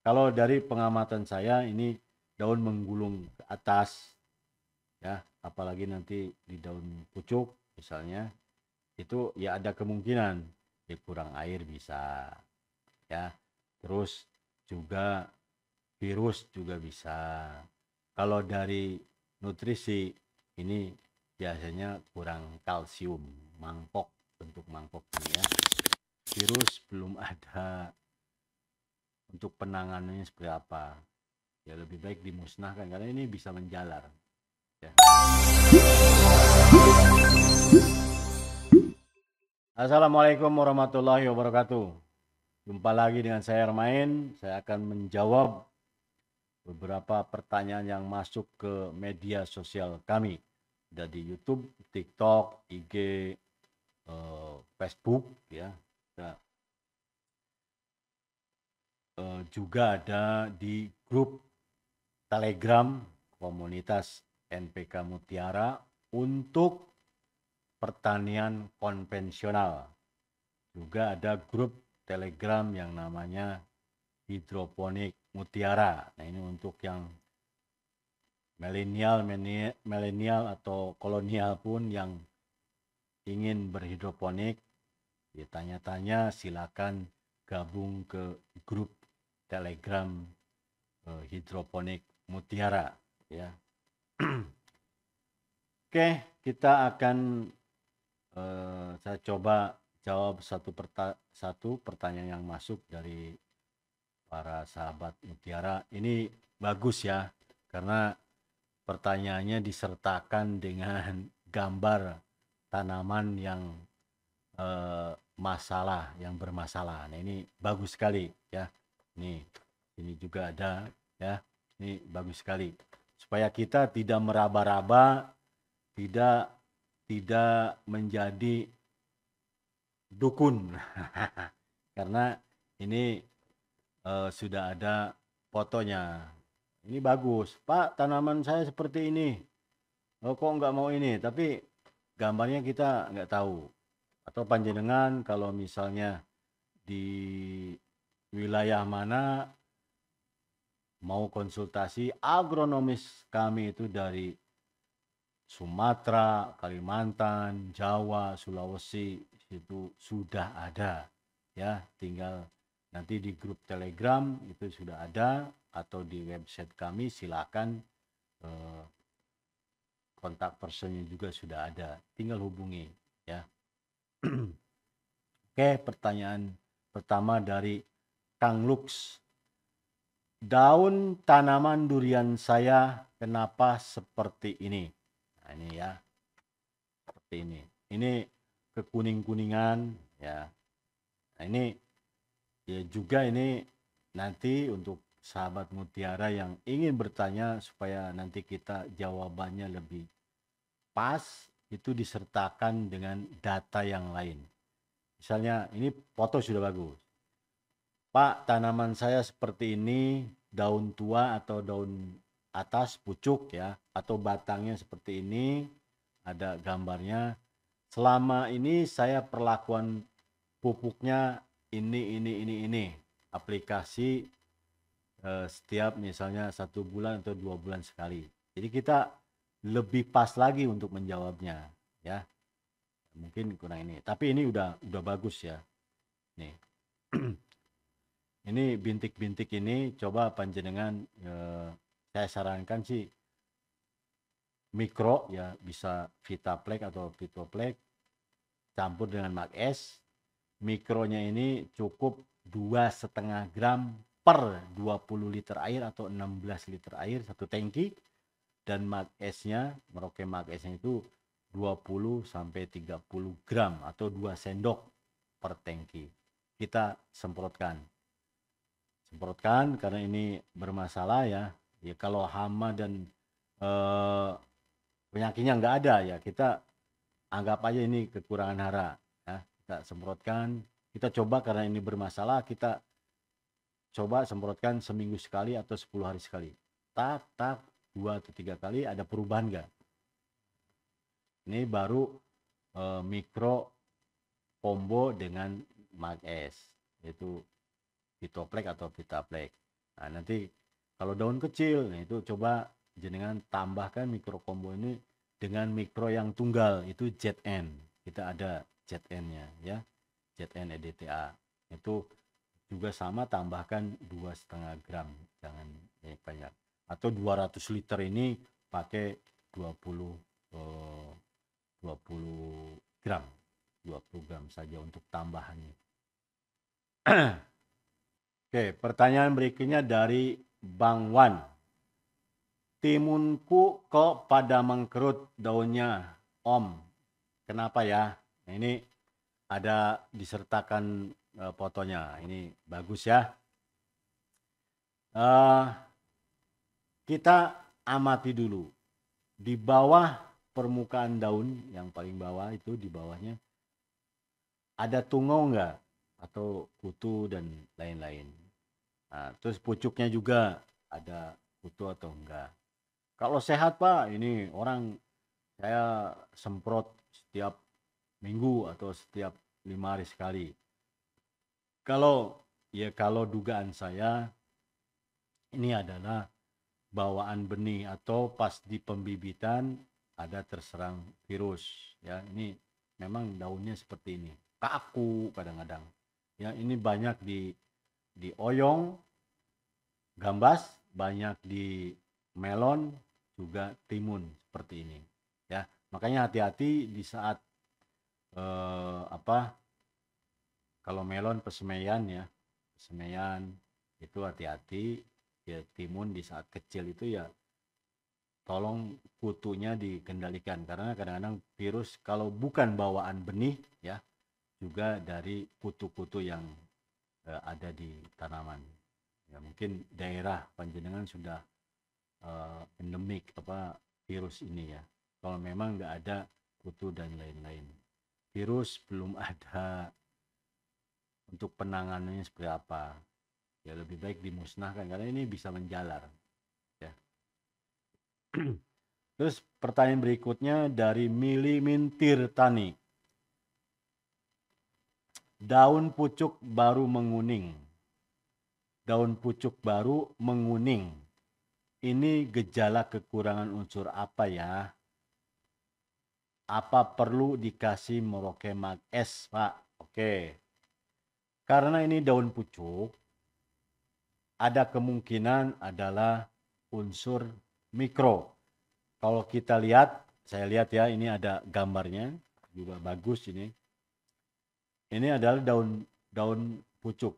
Kalau dari pengamatan saya ini daun menggulung ke atas ya, apalagi nanti di daun pucuk misalnya itu ya ada kemungkinan ya kurang air bisa ya. Terus juga virus juga bisa. Kalau dari nutrisi ini biasanya kurang kalsium, mangkok bentuk mangkok ini ya. Virus belum ada untuk penanganannya seperti apa ya lebih baik dimusnahkan karena ini bisa menjalar ya. Assalamualaikum warahmatullahi wabarakatuh jumpa lagi dengan saya Ermain saya akan menjawab beberapa pertanyaan yang masuk ke media sosial kami dari YouTube, TikTok, IG, eh, Facebook ya juga ada di grup Telegram komunitas NPK Mutiara untuk pertanian konvensional. Juga ada grup Telegram yang namanya hidroponik mutiara. Nah, ini untuk yang milenial milenial atau kolonial pun yang ingin berhidroponik, ya tanya-tanya silakan gabung ke grup telegram uh, hidroponik mutiara ya oke kita akan uh, saya coba jawab satu perta satu pertanyaan yang masuk dari para sahabat mutiara ini bagus ya karena pertanyaannya disertakan dengan gambar tanaman yang eh, masalah yang bermasalah nah ini bagus sekali ya Nih, ini juga ada ya. Ini bagus sekali. Supaya kita tidak meraba-raba, tidak tidak menjadi dukun. Karena ini uh, sudah ada fotonya. Ini bagus, Pak. Tanaman saya seperti ini. Oh, kok nggak mau ini? Tapi gambarnya kita nggak tahu. Atau panjenengan kalau misalnya di wilayah mana mau konsultasi agronomis kami itu dari Sumatera, Kalimantan, Jawa, Sulawesi itu sudah ada ya tinggal nanti di grup Telegram itu sudah ada atau di website kami silakan eh, kontak personnya juga sudah ada tinggal hubungi ya oke pertanyaan pertama dari Kang Lux, daun tanaman durian saya kenapa seperti ini? Nah, ini ya, seperti ini. Ini kekuning-kuningan ya. Nah, ini ya juga ini nanti untuk sahabat mutiara yang ingin bertanya supaya nanti kita jawabannya lebih pas itu disertakan dengan data yang lain. Misalnya ini foto sudah bagus. Pak, tanaman saya seperti ini, daun tua atau daun atas pucuk ya, atau batangnya seperti ini, ada gambarnya. Selama ini saya perlakuan pupuknya ini, ini, ini, ini. Aplikasi eh, setiap misalnya satu bulan atau dua bulan sekali. Jadi kita lebih pas lagi untuk menjawabnya ya. Mungkin kurang ini, tapi ini udah udah bagus ya. Nih ini bintik-bintik ini coba panjenengan eh, saya sarankan sih mikro ya bisa Vitaplex atau Vitoplex campur dengan Mag S mikronya ini cukup dua setengah gram per 20 liter air atau 16 liter air satu tangki dan Mag S nya merokai Mac S nya itu 20 sampai 30 gram atau dua sendok per tangki kita semprotkan semprotkan karena ini bermasalah ya ya kalau hama dan eh, penyakitnya nggak ada ya kita anggap aja ini kekurangan hara ya kita semprotkan kita coba karena ini bermasalah kita coba semprotkan seminggu sekali atau 10 hari sekali tak tak dua atau tiga kali ada perubahan nggak ini baru eh, mikro combo dengan mag S yaitu fitoplek atau vitaplek. Nah, nanti kalau daun kecil, nah itu coba jenengan tambahkan mikro combo ini dengan mikro yang tunggal itu ZN. Kita ada ZN-nya ya. ZN EDTA. Itu juga sama tambahkan dua setengah gram jangan banyak banyak atau 200 liter ini pakai 20 eh, 20 gram 20 gram saja untuk tambahannya Oke, pertanyaan berikutnya dari Bang Wan. Timunku kok pada mengkerut daunnya, Om. Kenapa ya? Nah, ini ada disertakan e, fotonya. Ini bagus ya. Uh, kita amati dulu di bawah permukaan daun yang paling bawah itu di bawahnya ada tungau nggak atau kutu dan lain-lain. Nah, terus pucuknya juga ada kutu atau enggak. Kalau sehat Pak, ini orang saya semprot setiap minggu atau setiap lima hari sekali. Kalau ya kalau dugaan saya ini adalah bawaan benih atau pas di pembibitan ada terserang virus ya ini memang daunnya seperti ini kaku kadang-kadang ya ini banyak di di Oyong, Gambas, banyak di Melon, juga Timun seperti ini. Ya, makanya hati-hati di saat eh, apa kalau melon pesemaian ya, pesemaian itu hati-hati ya timun di saat kecil itu ya tolong kutunya dikendalikan karena kadang-kadang virus kalau bukan bawaan benih ya juga dari kutu-kutu yang uh, ada di tanaman ya mungkin daerah panjenengan sudah uh, endemik apa virus ini ya kalau memang nggak ada kutu dan lain-lain virus belum ada untuk penanganannya seperti apa ya lebih baik dimusnahkan karena ini bisa menjalar ya terus pertanyaan berikutnya dari Mili Mintir Tani Daun pucuk baru menguning. Daun pucuk baru menguning. Ini gejala kekurangan unsur apa ya? Apa perlu dikasih merokemag es, Pak? Oke. Karena ini daun pucuk, ada kemungkinan adalah unsur mikro. Kalau kita lihat, saya lihat ya, ini ada gambarnya, juga bagus ini ini adalah daun daun pucuk.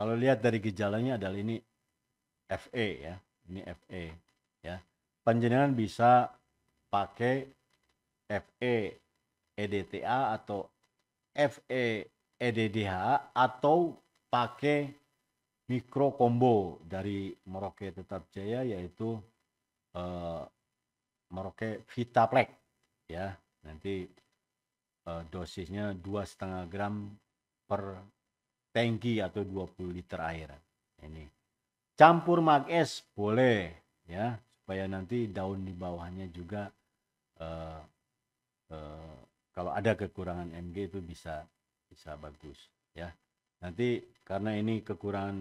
Kalau lihat dari gejalanya adalah ini FE ya, ini FE ya. Panjenengan bisa pakai FE EDTA atau FE EDDH atau pakai mikro combo dari Merauke Tetap Jaya yaitu eh, Merauke Vitaplex ya. Nanti uh, dosisnya dua setengah gram per tangki atau 20 liter air ini campur mag es boleh ya supaya nanti daun di bawahnya juga uh, uh, kalau ada kekurangan Mg itu bisa bisa bagus ya nanti karena ini kekurangan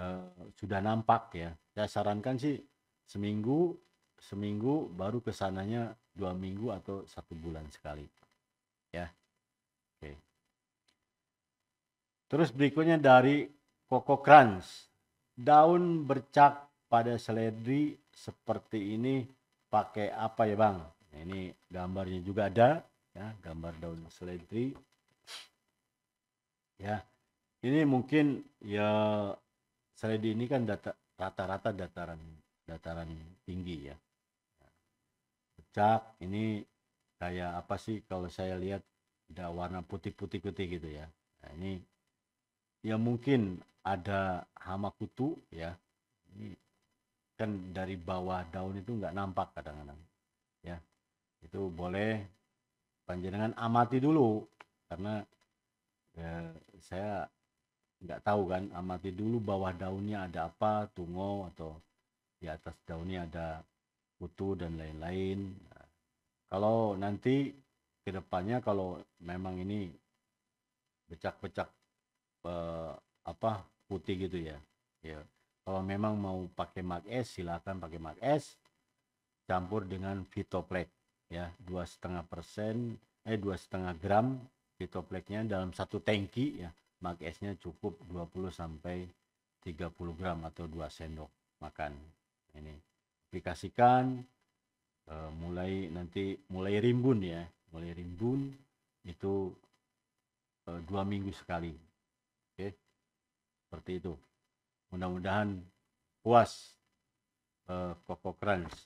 uh, sudah nampak ya saya sarankan sih seminggu seminggu baru kesananya dua minggu atau satu bulan sekali ya. Oke. Terus berikutnya dari Koko Crunch. Daun bercak pada seledri seperti ini pakai apa ya Bang? Nah, ini gambarnya juga ada ya, gambar daun seledri. Ya. Ini mungkin ya seledri ini kan rata-rata dataran dataran tinggi ya. Bercak ini kayak apa sih kalau saya lihat tidak warna putih-putih putih gitu ya nah, ini ya mungkin ada hama kutu ya ini kan dari bawah daun itu nggak nampak kadang-kadang ya itu boleh panjenengan amati dulu karena ya, saya nggak tahu kan amati dulu bawah daunnya ada apa tungau atau di atas daunnya ada kutu dan lain-lain kalau nanti kedepannya kalau memang ini becak-becak eh, apa putih gitu ya ya kalau memang mau pakai Mark S silahkan pakai Mark S campur dengan Vitoplex ya dua setengah persen eh dua setengah gram Vitoplexnya dalam satu tangki ya Mark S-nya cukup 20 sampai 30 gram atau 2 sendok makan ini aplikasikan uh, mulai nanti mulai rimbun ya mulai rimbun itu uh, dua minggu sekali oke okay? seperti itu mudah-mudahan puas uh, Crunch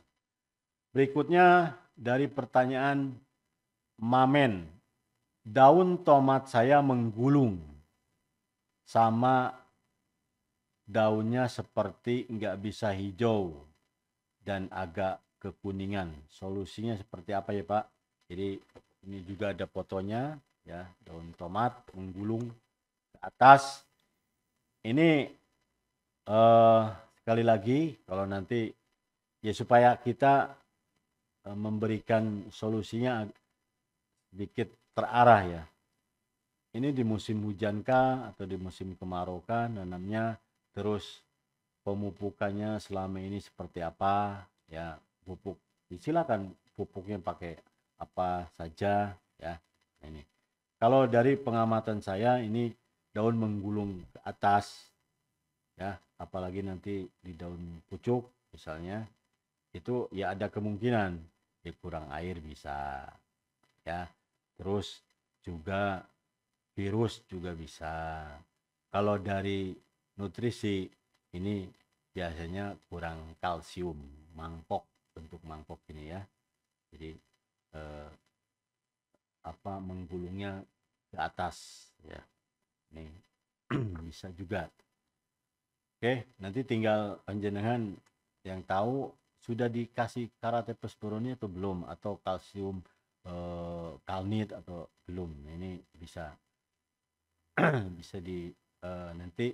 berikutnya dari pertanyaan Mamen daun tomat saya menggulung sama daunnya seperti nggak bisa hijau dan agak kekuningan. Solusinya seperti apa ya Pak? Jadi ini juga ada fotonya ya daun tomat menggulung ke atas. Ini eh, sekali lagi kalau nanti ya supaya kita uh, memberikan solusinya sedikit terarah ya. Ini di musim hujan kah atau di musim kemarau kah nanamnya terus pemupukannya selama ini seperti apa ya pupuk silakan pupuknya pakai apa saja ya nah, ini kalau dari pengamatan saya ini daun menggulung ke atas ya apalagi nanti di daun pucuk misalnya itu ya ada kemungkinan ya kurang air bisa ya terus juga virus juga bisa kalau dari nutrisi ini biasanya kurang kalsium mangkok bentuk mangkok ini ya jadi eh, apa menggulungnya ke atas ya nih bisa juga oke nanti tinggal penjenengan yang tahu sudah dikasih karate pesboroni atau belum atau kalsium eh, kalnit atau belum ini bisa bisa di eh, nanti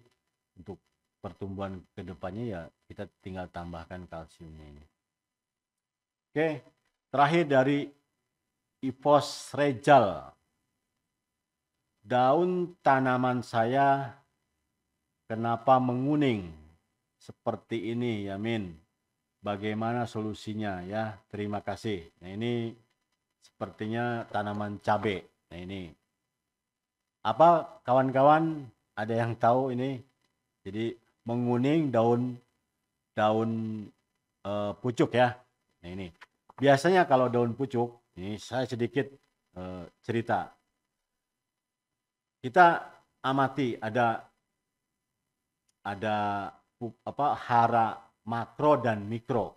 untuk pertumbuhan kedepannya ya kita tinggal tambahkan kalsiumnya ini Oke, terakhir dari Ipos Rejal. Daun tanaman saya kenapa menguning seperti ini, Ya min, Bagaimana solusinya ya? Terima kasih. Nah, ini sepertinya tanaman cabe. Nah, ini. Apa kawan-kawan ada yang tahu ini? Jadi menguning daun daun uh, pucuk ya. Nah ini biasanya kalau daun pucuk ini saya sedikit eh, cerita. Kita amati ada ada apa hara makro dan mikro.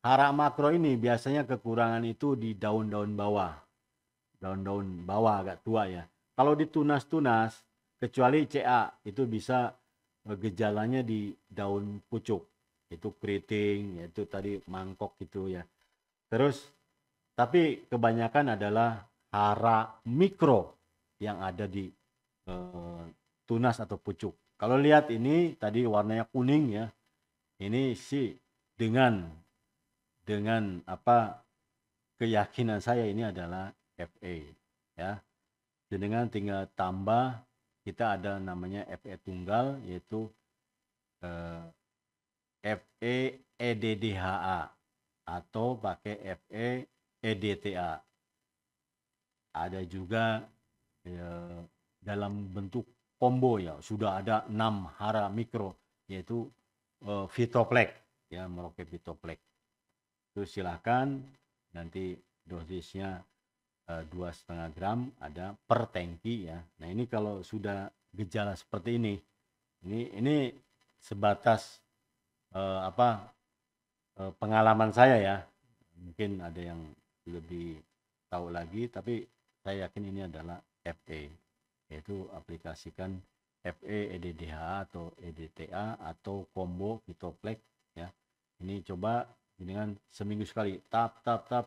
Hara makro ini biasanya kekurangan itu di daun-daun bawah. Daun-daun bawah agak tua ya. Kalau di tunas tunas kecuali CA itu bisa eh, gejalanya di daun pucuk itu keriting yaitu tadi mangkok gitu ya terus tapi kebanyakan adalah hara mikro yang ada di e, tunas atau pucuk kalau lihat ini tadi warnanya kuning ya ini sih dengan dengan apa keyakinan saya ini adalah FA ya dengan tinggal tambah kita ada namanya FE tunggal yaitu eh, FE EDDHA atau pakai FE EDTA. Ada juga ya, dalam bentuk combo ya sudah ada enam hara mikro yaitu uh, eh, Vitoplex ya meroket Vitoplex itu silahkan nanti dosisnya eh, dua setengah gram ada per tangki ya. Nah ini kalau sudah gejala seperti ini, ini ini sebatas uh, apa uh, pengalaman saya ya mungkin ada yang lebih tahu lagi tapi saya yakin ini adalah FA yaitu aplikasikan FA EDDH atau EDTA atau combo Vitoplex ya ini coba dengan seminggu sekali tap tap tap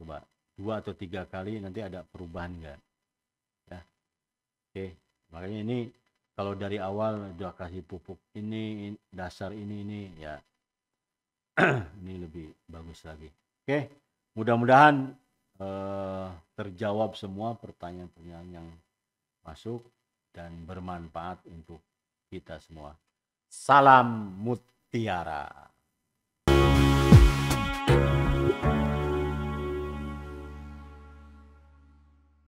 coba dua atau tiga kali nanti ada perubahan enggak ya oke makanya ini kalau dari awal udah kasih pupuk ini dasar ini ini ya ini lebih bagus lagi oke mudah-mudahan eh, terjawab semua pertanyaan-pertanyaan yang masuk dan bermanfaat untuk kita semua salam mutiara